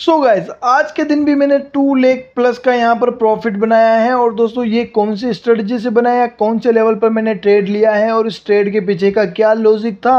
सो so guys आज के दिन भी मैंने टू लेख प्लस का यहाँ पर प्रॉफिट बनाया है और दोस्तों ये कौन सी स्ट्रेटजी से बनाया कौन से लेवल पर मैंने ट्रेड लिया है और इस ट्रेड के पीछे का क्या लॉजिक था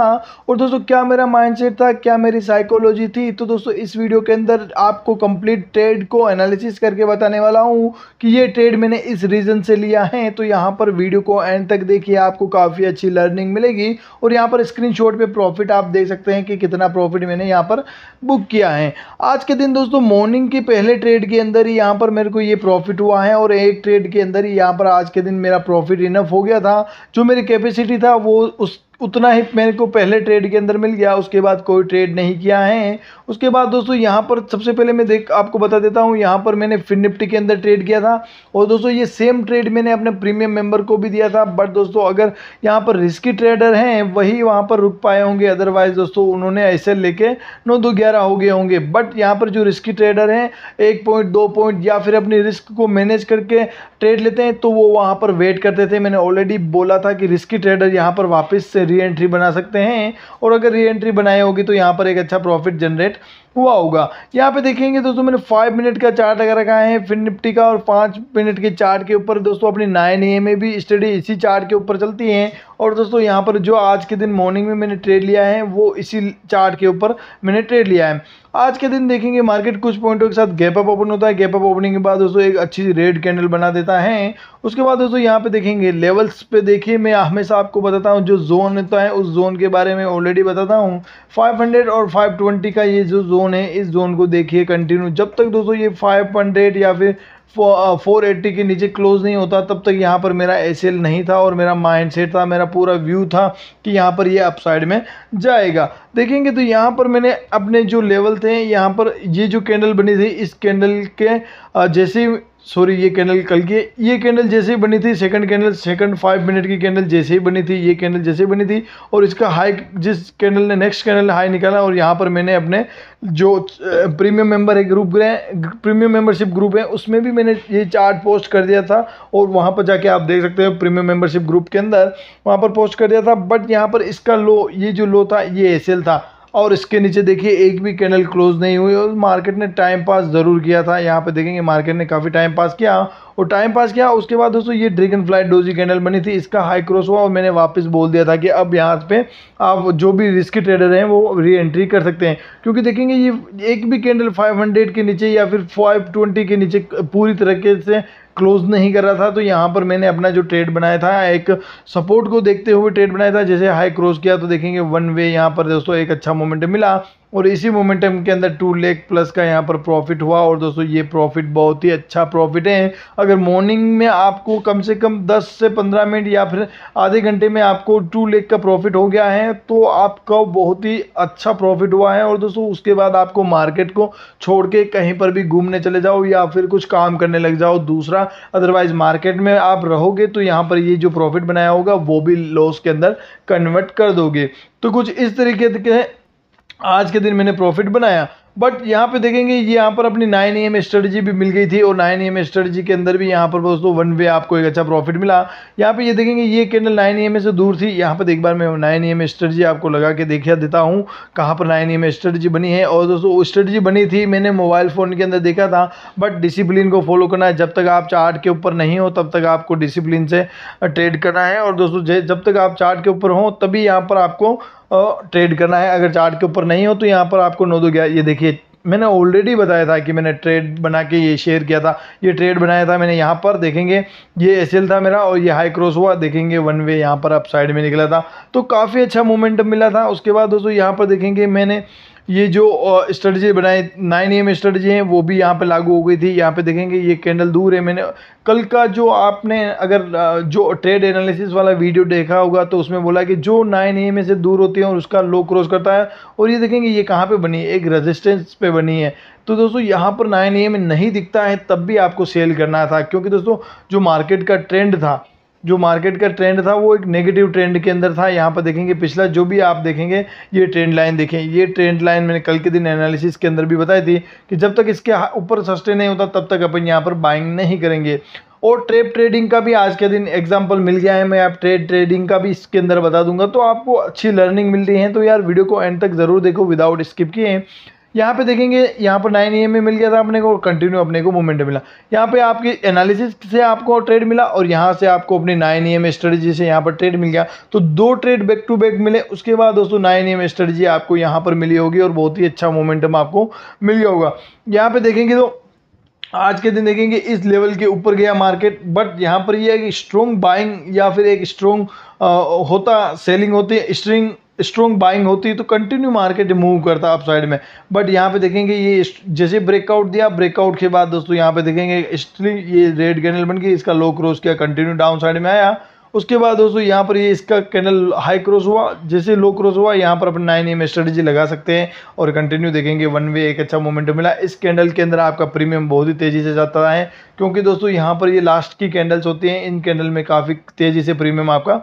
और दोस्तों क्या मेरा माइंडसेट था क्या मेरी साइकोलॉजी थी तो दोस्तों इस वीडियो के अंदर आपको कंप्लीट ट्रेड को एनालिसिस करके बताने वाला हूँ कि ये ट्रेड मैंने इस रीज़न से लिया है तो यहाँ पर वीडियो को एंड तक देखिए आपको काफ़ी अच्छी लर्निंग मिलेगी और यहाँ पर स्क्रीन पे प्रॉफिट आप देख सकते हैं कि कितना प्रॉफिट मैंने यहाँ पर बुक किया है आज के दिन लेकिन दोस्तों मॉर्निंग के पहले ट्रेड के अंदर ही यहाँ पर मेरे को ये प्रॉफिट हुआ है और एक ट्रेड के अंदर ही यहाँ पर आज के दिन मेरा प्रॉफिट इनफ हो गया था जो मेरी कैपेसिटी था वो उस उतना ही मेरे को पहले ट्रेड के अंदर मिल गया उसके बाद कोई ट्रेड नहीं किया है उसके बाद दोस्तों यहाँ पर सबसे पहले मैं देख आपको बता देता हूँ यहाँ पर मैंने फिन निफ्टी के अंदर ट्रेड किया था और दोस्तों ये सेम ट्रेड मैंने अपने प्रीमियम मेंबर को भी दिया था बट दोस्तों अगर यहाँ पर रिस्की ट्रेडर हैं वही वहाँ पर रुक पाए होंगे अदरवाइज दोस्तों उन्होंने ऐसे लेके नौ दो ग्यारह हो गए होंगे बट यहाँ पर जो रिस्की ट्रेडर हैं एक पॉइंट दो पॉइंट या फिर अपनी रिस्क को मैनेज करके ट्रेड लेते हैं तो वो वहाँ पर वेट करते थे मैंने ऑलरेडी बोला था कि रिस्की ट्रेडर यहाँ पर वापस से री एंट्री बना सकते हैं और अगर री एंट्री बनाए होगी तो यहाँ पर एक अच्छा प्रॉफिट जनरेट हुआ होगा यहाँ पे देखेंगे दोस्तों मैंने फाइव मिनट का चार्ट लगा रखा है फिर निफ्टी का और पाँच मिनट के चार्ट के ऊपर दोस्तों अपनी नाइन ए में भी स्टडी इसी चार्ट के ऊपर चलती है और दोस्तों यहाँ पर जो आज के दिन मॉर्निंग में मैंने ट्रेड लिया है वो इसी चार्ट के ऊपर मैंने ट्रेड लिया है आज के दिन देखेंगे मार्केट कुछ पॉइंटों के साथ गैप अप ओपन होता है गैप अप ओपनिंग के बाद दोस्तों एक अच्छी रेड कैंडल बना देता है उसके बाद दोस्तों यहाँ पे देखेंगे लेवल्स पे देखिए मैं हमेशा आपको बताता हूँ जो जोन होता है उस जोन के बारे में ऑलरेडी बताता हूँ 500 और 520 का ये जो जोन जोन है इस जोन को देखिए कंटिन्यू जब तक दोस्तों ये 500 या फिर फोर uh, के नीचे क्लोज़ नहीं होता तब तक यहाँ पर मेरा एस नहीं था और मेरा माइंडसेट था मेरा पूरा व्यू था कि यहाँ पर ये यह अपसाइड में जाएगा देखेंगे तो यहाँ पर मैंने अपने जो लेवल थे यहाँ पर ये जो कैंडल बनी थी इस कैंडल के uh, जैसे सॉरी ये कैंडल कल की ये कैंडल जैसे ही बनी थी second candle second five minute की कैंडल जैसे ही बनी थी ये कैंडल जैसे ही बनी थी और इसका हाई जिस कैंडल ने नेक्स्ट कैंडल ने हाई निकाला और यहाँ पर मैंने अपने जो प्रीमियम मेंबर है ग्रुप प्रीमियम मेंबरशिप ग्रुप है उसमें भी मैंने ये चार्ट पोस्ट कर दिया था और वहाँ पर जाके आप देख सकते हो प्रीमियम मेंबरशिप ग्रुप के अंदर वहाँ पर पोस्ट कर दिया था बट यहाँ पर इसका लो ये जो लो था ये एस था और इसके नीचे देखिए एक भी कैंडल क्लोज नहीं हुई और मार्केट ने टाइम पास ज़रूर किया था यहाँ पे देखेंगे मार्केट ने काफ़ी टाइम पास किया और टाइम पास किया उसके बाद दोस्तों ये ड्रैगन फ्लाइट डोजी कैंडल बनी थी इसका हाई क्रॉस हुआ और मैंने वापस बोल दिया था कि अब यहाँ पे आप जो भी रिस्की ट्रेडर हैं वो री एंट्री कर सकते हैं क्योंकि देखेंगे ये एक भी कैंडल हंड्रेड के नीचे या फिर ट्वेंटी के नीचे पूरी तरीके से क्लोज नहीं कर रहा था तो यहाँ पर मैंने अपना जो ट्रेड बनाया था एक सपोर्ट को देखते हुए ट्रेड बनाया था जैसे हाई क्रॉस किया तो देखेंगे वन वे यहाँ पर दोस्तों एक अच्छा मोमेंट मिला और इसी मोमेंटम के अंदर टू लेख प्लस का यहाँ पर प्रॉफिट हुआ और दोस्तों ये प्रॉफिट बहुत ही अच्छा प्रॉफिट है अगर मॉर्निंग में आपको कम से कम 10 से 15 मिनट या फिर आधे घंटे में आपको टू लेख का प्रॉफिट हो गया है तो आपका बहुत ही अच्छा प्रॉफिट हुआ है और दोस्तों उसके बाद आपको मार्केट को छोड़ के कहीं पर भी घूमने चले जाओ या फिर कुछ काम करने लग जाओ दूसरा अदरवाइज़ मार्केट में आप रहोगे तो यहाँ पर ये जो प्रॉफिट बनाया होगा वो भी लॉस के अंदर कन्वर्ट कर दोगे तो कुछ इस तरीके के आज के दिन मैंने प्रॉफिट बनाया बट यहाँ पे देखेंगे ये यहाँ पर अपनी नाइन ई एम स्ट्रेटजी भी मिल गई थी और नाइन ई एम स्ट्रेटजी के अंदर भी यहाँ पर दोस्तों वन वे आपको एक अच्छा प्रॉफिट मिला यहाँ पे ये देखेंगे ये कैंडल नाइन ई एम से दूर थी यहाँ पर एक बार मैं नाइन ई एम स्ट्रेटजी आपको लगा के देखा देता हूँ कहाँ पर नाइन ई एम स्ट्रेटजी बनी है और दोस्तों स्ट्रेटजी बनी थी मैंने मोबाइल फ़ोन के अंदर देखा था बट डिसिप्लिन को फॉलो करना है जब तक आप चार्ट के ऊपर नहीं हो तब तक आपको डिसिप्लिन से ट्रेड करना है और दोस्तों जब तक आप चार्ट के ऊपर हों तभी यहाँ पर आपको ट्रेड करना है अगर चार्ट के ऊपर नहीं हो तो यहाँ पर आपको नो दो ग्यारह ये देखिए मैंने ऑलरेडी बताया था कि मैंने ट्रेड बना के ये शेयर किया था ये ट्रेड बनाया था मैंने यहाँ पर देखेंगे ये एस था मेरा और ये हाई क्रॉस हुआ देखेंगे वन वे यहाँ पर अप साइड में निकला था तो काफ़ी अच्छा मोमेंटम मिला था उसके बाद दोस्तों यहाँ पर देखेंगे मैंने ये जो स्ट्रेटजी बनाई नाइन एम स्ट्रेटजी है वो भी यहाँ पे लागू हो गई थी यहाँ पे देखेंगे ये कैंडल दूर है मैंने कल का जो आपने अगर जो ट्रेड एनालिसिस वाला वीडियो देखा होगा तो उसमें बोला कि जो नाइन एम से दूर होती है और उसका लो क्रॉस करता है और ये देखेंगे ये कहाँ पर बनी है एक रजिस्टेंस पे बनी है तो दोस्तों यहाँ पर नाइन एम नहीं दिखता है तब भी आपको सेल करना था क्योंकि दोस्तों जो मार्केट का ट्रेंड था जो मार्केट का ट्रेंड था वो एक नेगेटिव ट्रेंड के अंदर था यहाँ पर देखेंगे पिछला जो भी आप देखेंगे ये ट्रेंड लाइन देखें ये ट्रेंड लाइन मैंने कल के दिन एनालिसिस के अंदर भी बताई थी कि जब तक इसके ऊपर सस्टेन नहीं होता तब तक अपन यहाँ पर बाइंग नहीं करेंगे और ट्रेड ट्रेडिंग का भी आज के दिन एग्जाम्पल मिल गया है मैं आप ट्रेड ट्रेडिंग का भी इसके अंदर बता दूंगा तो आपको अच्छी लर्निंग मिल रही है तो यार वीडियो को एंड तक ज़रूर देखो विदाउट स्किप किए यहाँ पे देखेंगे यहाँ पर नाइन ई में मिल गया था अपने को कंटिन्यू अपने को मोमेंटम मिला यहाँ पे आपकी एनालिसिस से आपको ट्रेड मिला और यहाँ से आपको अपने नाइन ई एम स्ट्रेटजी से यहाँ पर ट्रेड मिल गया तो दो ट्रेड बैक टू बैक मिले उसके बाद दोस्तों नाइन ई एम स्ट्रेटजी आपको यहाँ पर मिली होगी और बहुत ही अच्छा मोमेंटम आपको मिल गया होगा यहाँ पर देखेंगे तो आज के दिन देखेंगे इस लेवल के ऊपर गया मार्केट बट यहाँ पर यह है कि स्ट्रॉन्ग बाइंग या फिर एक स्ट्रॉन्ग होता सेलिंग होती है स्ट्रिंग स्ट्रॉन्ग बाइंग होती है तो कंटिन्यू मार्केट मूव करता अप साइड में बट यहाँ पे देखेंगे ये जैसे ब्रेकआउट दिया ब्रेकआउट के बाद दोस्तों यहाँ पे देखेंगे स्ट्री ये रेड कैंडल बन गई इसका लो क्रॉस किया कंटिन्यू डाउन साइड में आया उसके बाद दोस्तों यहाँ पर ये इसका कैंडल हाई क्रॉस हुआ जैसे लो क्रॉस हुआ यहाँ पर अपन नाइन एम स्ट्रेटेजी लगा सकते हैं और कंटिन्यू देखेंगे वन वे एक अच्छा मोमेंटम मिला इस कैंडल के अंदर आपका प्रीमियम बहुत ही तेज़ी से जाता है क्योंकि दोस्तों यहाँ पर ये लास्ट की कैंडल्स होती हैं इन कैंडल में काफ़ी तेज़ी से प्रीमियम आपका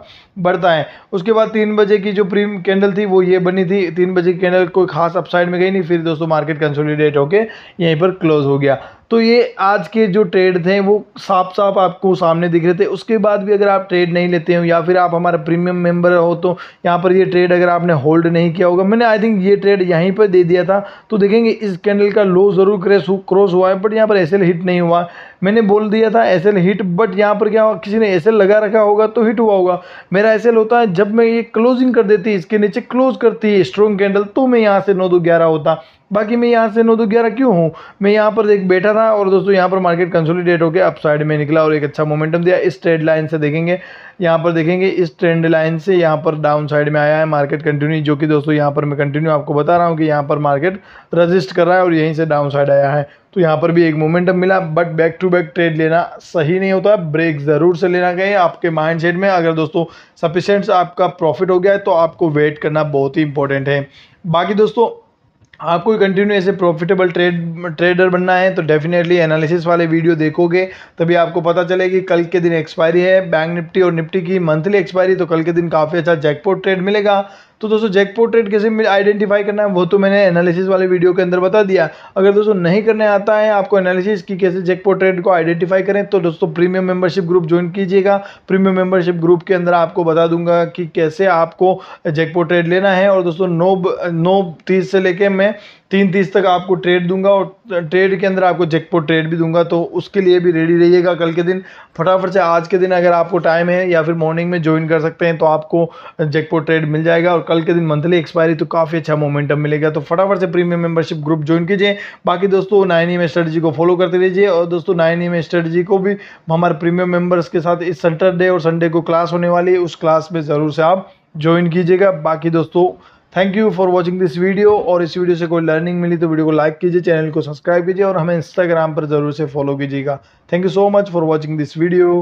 बढ़ता है उसके बाद तीन बजे की जो प्रीम कैंडल थी वो ये बनी थी तीन बजे की कैंडल कोई खास अपसाइड में गई नहीं फिर दोस्तों मार्केट कंसोलीडेट होकर यहीं पर क्लोज हो गया तो ये आज के जो ट्रेड थे वो साफ साफ आपको सामने दिख रहे थे उसके बाद भी अगर आप ट्रेड नहीं लेते हो या फिर आप हमारा प्रीमियम मेंबर हो तो यहाँ पर ये ट्रेड अगर आपने होल्ड नहीं किया होगा मैंने आई थिंक ये ट्रेड यहीं पर दे दिया था तो देखेंगे इस कैंडल का लो ज़रूर क्रैश क्रॉस हुआ है बट यहाँ पर ऐसे हिट नहीं हुआ मैंने बोल दिया था एस हिट बट यहाँ पर क्या हुआ किसी ने एस लगा रखा होगा तो हिट हुआ होगा मेरा एस होता है जब मैं ये क्लोजिंग कर देती इसके नीचे क्लोज करती है स्ट्रॉन्ग कैंडल तो मैं यहाँ से नौ दो ग्यारह होता बाकी मैं यहाँ से नौ दो ग्यारह क्यों हूँ मैं यहाँ पर एक बैठा था और दोस्तों यहाँ पर मार्केट कंसोलिडेट होकर अप साइड में निकला और एक अच्छा मोमेंटम दिया इस ट्रेड लाइन से देखेंगे यहाँ पर देखेंगे इस ट्रेंड लाइन से यहाँ पर डाउन साइड में आया है मार्केट कंटिन्यू जो कि दोस्तों यहाँ पर मैं कंटिन्यू आपको बता रहा हूँ कि यहाँ पर मार्केट रजिस्ट कर रहा है और यहीं से डाउन साइड आया है तो यहाँ पर भी एक मोमेंटम मिला but back to back trade लेना सही नहीं होता ब्रेक ज़रूर से लेना चाहिए आपके माइंड सेट में अगर दोस्तों सफिशेंट आपका प्रॉफिट हो गया है तो आपको वेट करना बहुत ही इंपॉर्टेंट है बाकी दोस्तों आपको कंटिन्यू ऐसे प्रॉफिटेबल ट्रेड ट्रेडर बनना है तो डेफिनेटली एनालिसिस वाले वीडियो देखोगे तभी आपको पता चले कि कल के दिन एक्सपायरी है बैंक निफ्टी और निफ्टी की मंथली एक्सपायरी तो कल के दिन काफ़ी अच्छा जैकपॉट ट्रेड मिलेगा तो दोस्तों जैक पोर्ट्रेट कैसे आइडेंटिफाई करना है वो तो मैंने एनालिसिस वाले वीडियो के अंदर बता दिया अगर दोस्तों नहीं करने आता है आपको एनालिसिस की कैसे जैक पोर्ट्रेट को आइडेंटिफाई करें तो दोस्तों प्रीमियम मेंबरशिप ग्रुप ज्वाइन कीजिएगा प्रीमियम मेंबरशिप ग्रुप के अंदर आपको बता दूंगा कि कैसे आपको जैक पोर्ट्रेट लेना है और दोस्तों नो नो तीस से लेके मैं तीन तीस तक आपको ट्रेड दूंगा और ट्रेड के अंदर आपको जैकपॉट ट्रेड भी दूंगा तो उसके लिए भी रेडी रहिएगा कल के दिन फटाफट से आज के दिन अगर आपको टाइम है या फिर मॉर्निंग में ज्वाइन कर सकते हैं तो आपको जैकपॉट ट्रेड मिल जाएगा और कल के दिन मंथली एक्सपायरी तो काफ़ी अच्छा मोमेंटम मिलेगा तो फटाफट से प्रीमियम मेंबरशिप ग्रुप ज्वाइन कीजिए बाकी दोस्तों नाइन ई स्ट्रेटजी को फॉलो करते रहिए और दोस्तों नाइन ई स्ट्रेटजी को भी हमारे प्रीमियम मेम्बर्स के साथ इस सैटरडे और संडे को क्लास होने वाली है उस क्लास में ज़रूर से आप ज्वाइन कीजिएगा बाकी दोस्तों thank you for watching this video और इस वीडियो से कोई लर्निंग मिली तो वीडियो को लाइक कीजिए चैनल को सब्सक्राइब कीजिए और हमें इंस्टाग्राम पर ज़रूर से फॉलो कीजिएगा thank you so much for watching this video